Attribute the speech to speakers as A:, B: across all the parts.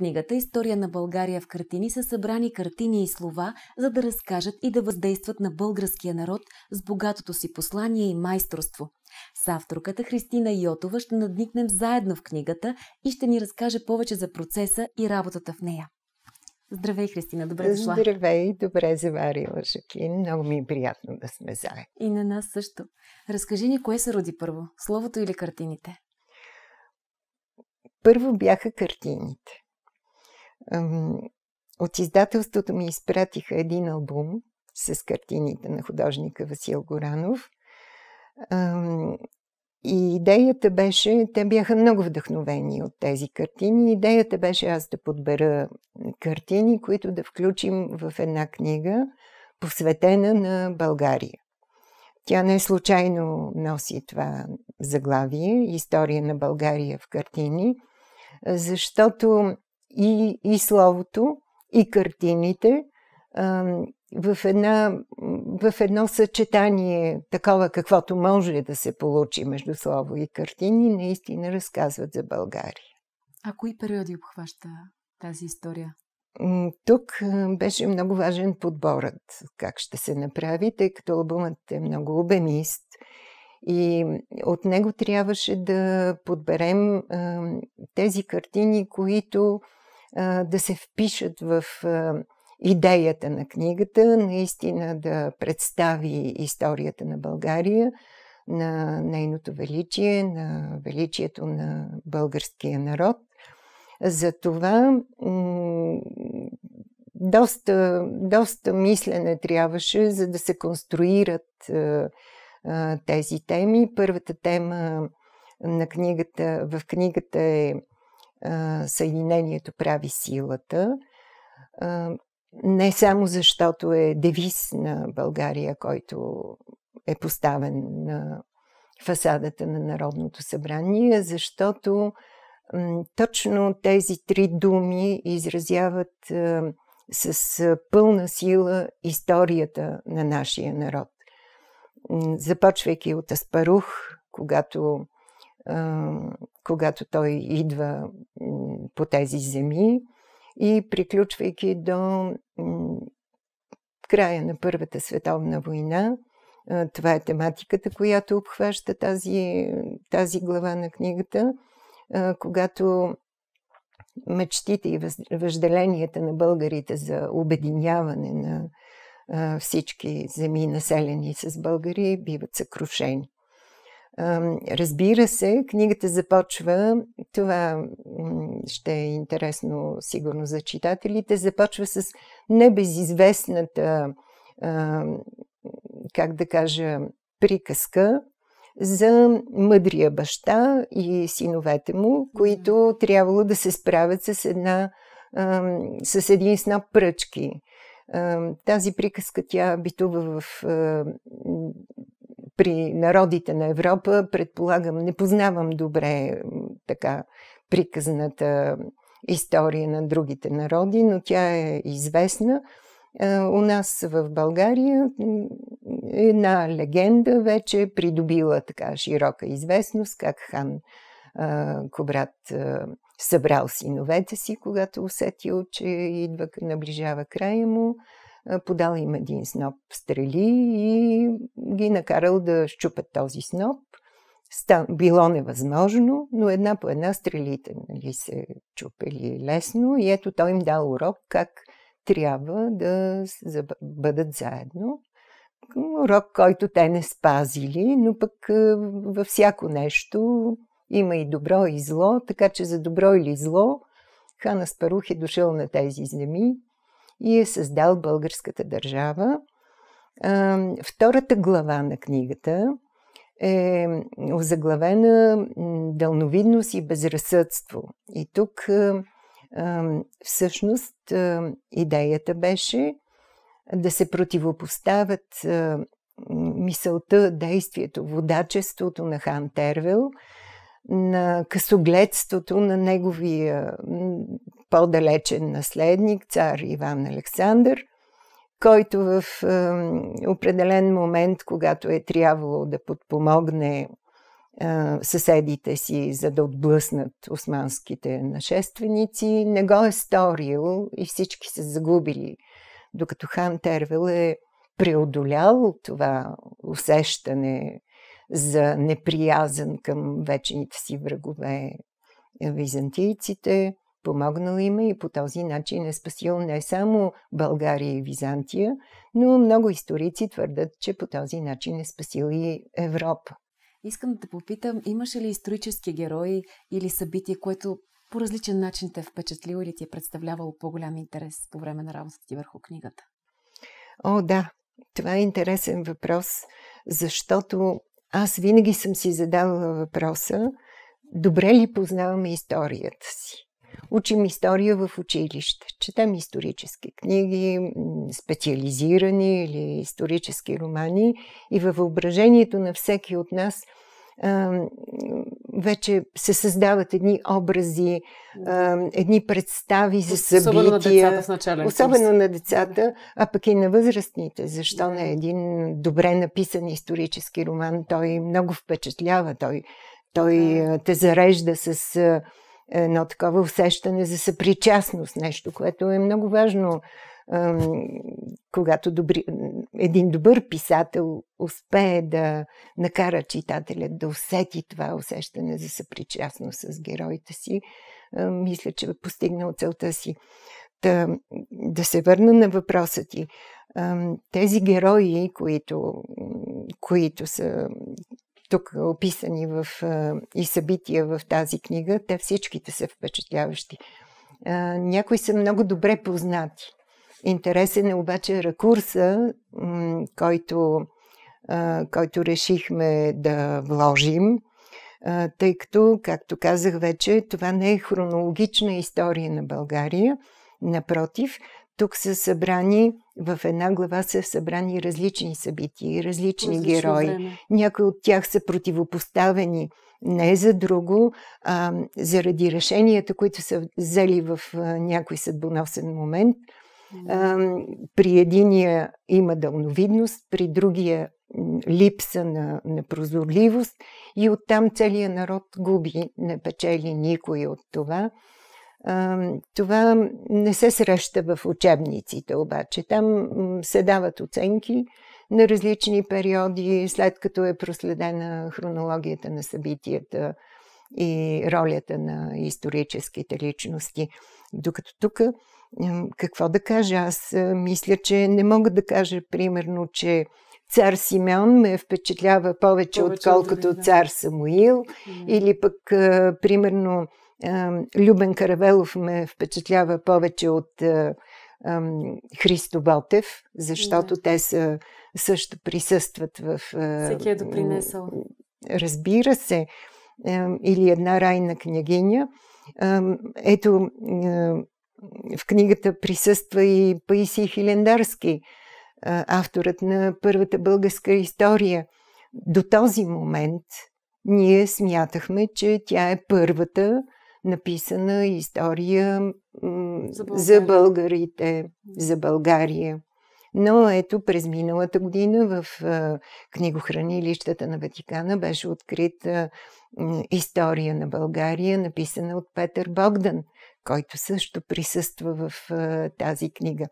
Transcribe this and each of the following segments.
A: книгата «История на България в картини» са събрани картини и слова, за да разкажат и да въздействат на българския народ с богатото си послание и майсторство. С авторката Христина Йотова ще надникнем заедно в книгата и ще ни разкаже повече за процеса и работата в нея. Здравей, Христина, добре дошла. Здравей, добре заварила, Жакин. Много ми е приятно да сме заедно. И на нас също. Разкажи ни, кое се роди първо? Словото или картините? Първо бяха картините. От издателството ми изпратиха един албум с картините на художника Васил Горанов. И идеята беше, те бяха много вдъхновени от тези картини. Идеята беше аз да подбера картини, които да включим в една книга, посветена на България. Тя не случайно носи това заглавие История на България в картини, защото и, и словото, и картините в, една, в едно съчетание, такова каквото може да се получи между слово и картини, наистина разказват за България. А кои периоди обхваща тази история? Тук беше много важен подборът, как ще се направи, тъй като албумът е много обемист и от него трябваше да подберем тези картини, които а, да се впишат в а, идеята на книгата, наистина да представи историята на България, на нейното величие, на величието на българския народ. Затова доста, доста мислене трябваше, за да се конструират тези теми. Първата тема на книгата, в книгата е Съединението прави силата. Не само защото е девиз на България, който е поставен на фасадата на Народното събрание, защото точно тези три думи изразяват с пълна сила историята на нашия народ. Започвайки от Аспарух, когато когато той идва по тези земи и приключвайки до края на Първата световна война. Това е тематиката, която обхваща тази, тази глава на книгата, когато мечтите и въжделенията на българите за обединяване на всички земи, населени с българи, биват съкрушени. Разбира се, книгата започва, това ще е интересно сигурно за читателите, започва с небезизвестната, как да кажа, приказка за мъдрия баща и синовете му, които трябвало да се справят с, една, с един сноп пръчки. Тази приказка тя битува в при народите на Европа, предполагам, не познавам добре така приказната история на другите народи, но тя е известна. У нас в България една легенда вече е придобила така широка известност, как хан Кобрат събрал синовете си, когато усетил, че идва, наближава края му подал им един сноп стрели и ги е накарал да щупат този сноп. било невъзможно, но една по една стрелите нали, се чупели лесно и ето той им дал урок как трябва да бъдат заедно. Урок, който те не спазили, но пък във всяко нещо има и добро и зло, така че за добро или зло Хана Спарух е дошъл на тези земи и е създал българската държава. Втората глава на книгата е озаглавена Дълновидност и безразсъдство. И тук всъщност идеята беше да се противопоставят мисълта, действието, водачеството на Хан Тервел – на късогледството на неговия по-далечен наследник, цар Иван Александър, който в определен момент, когато е трябвало да подпомогне съседите си, за да отблъснат османските нашественици, не го е сторил и всички са загубили. Докато хан Тервел е преодолял това усещане за неприязан към вечните си врагове е, византийците. Помогнал им е и по този начин е спасил не само България и Византия, но много историци твърдат, че по този начин е спасил и Европа. Искам да попитам, имаше ли исторически герои или събитие, което по различен начин те е впечатлило или ти е представлявало по-голям интерес по време на работата ти върху книгата? О, да. Това е интересен въпрос, защото аз винаги съм си задавала въпроса, добре ли познаваме историята си? Учим история в училище, четем исторически книги, специализирани или исторически романи и във въображението на всеки от нас – вече се създават едни образи, едни представи за събития. Особено на децата в начален Особено на децата, а пък и на възрастните. Защо не един добре написан исторически роман? Той много впечатлява, той, той те зарежда с едно такова усещане за съпричастност, нещо, което е много важно когато добри, един добър писател успее да накара читателят да усети това усещане за съпричастност с героите си, мисля, че е постигнал целта си. Да, да се върна на въпроса ти. Тези герои, които, които са тук описани в, и събития в тази книга, те всичките са впечатляващи. Някои са много добре познати. Интересен е обаче ракурса, който който решихме да вложим, тъй като, както казах вече, това не е хронологична история на България. Напротив, тук са събрани, в една глава са събрани различни събития, различни Различно герои. Време. Някои от тях са противопоставени не за друго, а заради решенията, които са взели в някой съдбоносен момент – при единия има дълновидност, при другия липса на, на прозорливост и оттам целият народ губи, не печели никой от това. Това не се среща в учебниците обаче. Там се дават оценки на различни периоди, след като е проследена хронологията на събитията – и ролята на историческите личности. Докато тук, какво да кажа? Аз мисля, че не мога да кажа, примерно, че цар Симеон ме впечатлява повече, повече отколкото от цар Самуил, или пък, примерно, Любен Каравелов ме впечатлява повече от Христо Ботев, защото да. те са, също присъстват в. Всеки е допринесъл. Разбира се или една райна княгиня. Ето, в книгата присъства и Паисий Хилендарски, е, авторът на първата българска история. До този момент ние смятахме, че тя е първата написана история за, за българите, за България. Но ето през миналата година в книгохранилищата на Ватикана беше открита история на България, написана от Петър Богдан, който също присъства в тази книга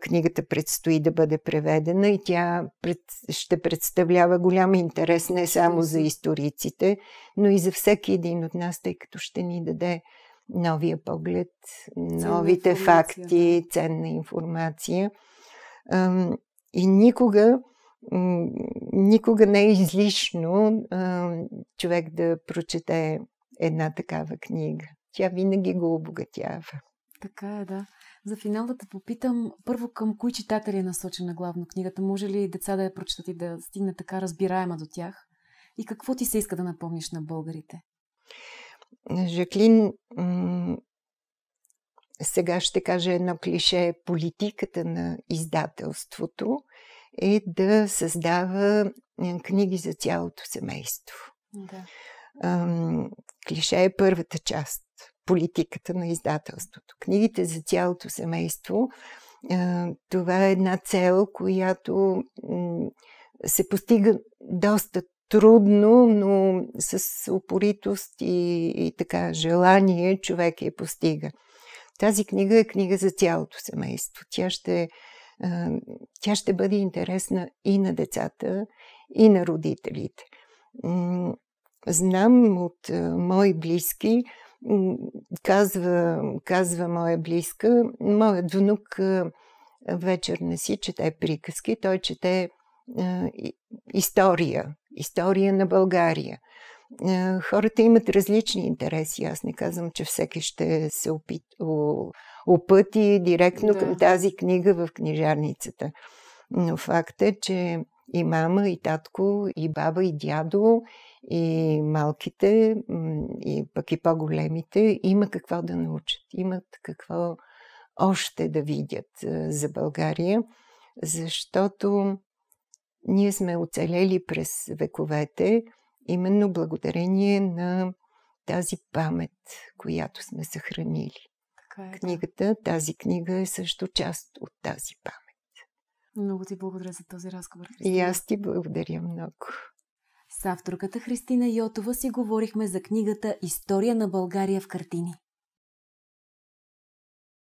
A: книгата предстои да бъде преведена и тя пред, ще представлява голям интерес не само за историците, но и за всеки един от нас, тъй като ще ни даде новия поглед, новите факти, ценна информация. И никога, никога не е излишно човек да прочете една такава книга. Тя винаги го обогатява. Така е, да. За финал да те попитам първо към кои читатели е насочена главно книгата. Може ли деца да я прочитат и да стигне така разбираема до тях? И какво ти се иска да напомниш на българите? Жаклин сега ще кажа едно клише, политиката на издателството е да създава е, книги за цялото семейство. Да. Клише е първата част политиката на издателството. Книгите за цялото семейство е, това е една цел, която се постига доста трудно, но с упоритост и, и така желание човек я постига. Тази книга е книга за цялото семейство. Тя ще, тя ще бъде интересна и на децата, и на родителите. Знам от мои близки, казва, казва моя близка, моят внук вечер не си чете приказки, той чете история, история на България. Е, хората имат различни интереси. Аз не казвам, че всеки ще се опит, опъти директно да. към тази книга в книжарницата. Но факт е, че и мама, и татко, и баба, и дядо, и малките, и пък и по-големите, има какво да научат. Имат какво още да видят е, за България, защото ние сме оцелели през вековете – именно благодарение на тази памет, която сме съхранили. Така е, Книгата, да. тази книга е също част от тази памет. Много ти благодаря за този разговор. Христина. И аз ти благодаря много. С авторката Христина Йотова си говорихме за книгата История на България в картини.